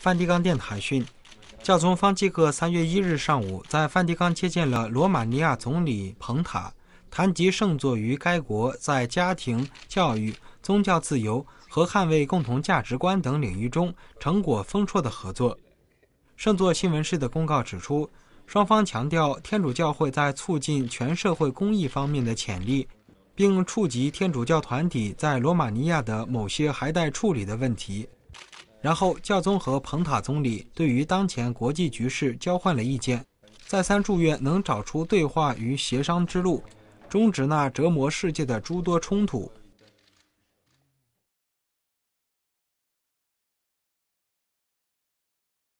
梵蒂冈电台讯，教宗方济各三月一日上午在梵蒂冈接见了罗马尼亚总理彭塔，谈及圣座于该国在家庭教育、宗教自由和捍卫共同价值观等领域中成果丰硕的合作。圣座新闻室的公告指出，双方强调天主教会在促进全社会公益方面的潜力，并触及天主教团体在罗马尼亚的某些还待处理的问题。然后，教宗和彭塔总理对于当前国际局势交换了意见，再三祝愿能找出对话与协商之路，终止那折磨世界的诸多冲突。